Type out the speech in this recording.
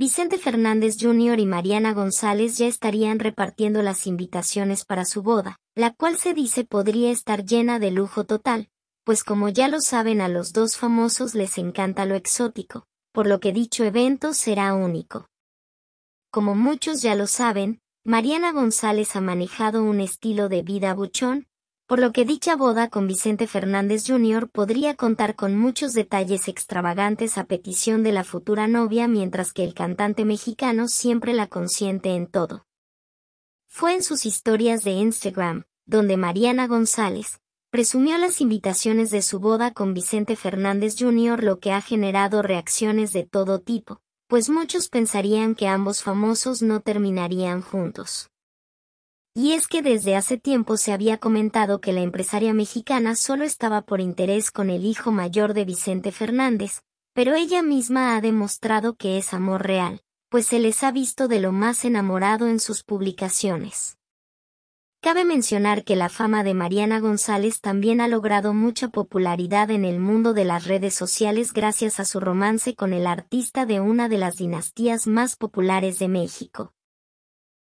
Vicente Fernández Jr. y Mariana González ya estarían repartiendo las invitaciones para su boda, la cual se dice podría estar llena de lujo total, pues como ya lo saben a los dos famosos les encanta lo exótico, por lo que dicho evento será único. Como muchos ya lo saben, Mariana González ha manejado un estilo de vida buchón, por lo que dicha boda con Vicente Fernández Jr. podría contar con muchos detalles extravagantes a petición de la futura novia mientras que el cantante mexicano siempre la consiente en todo. Fue en sus historias de Instagram, donde Mariana González, presumió las invitaciones de su boda con Vicente Fernández Jr. lo que ha generado reacciones de todo tipo, pues muchos pensarían que ambos famosos no terminarían juntos. Y es que desde hace tiempo se había comentado que la empresaria mexicana solo estaba por interés con el hijo mayor de Vicente Fernández, pero ella misma ha demostrado que es amor real, pues se les ha visto de lo más enamorado en sus publicaciones. Cabe mencionar que la fama de Mariana González también ha logrado mucha popularidad en el mundo de las redes sociales gracias a su romance con el artista de una de las dinastías más populares de México.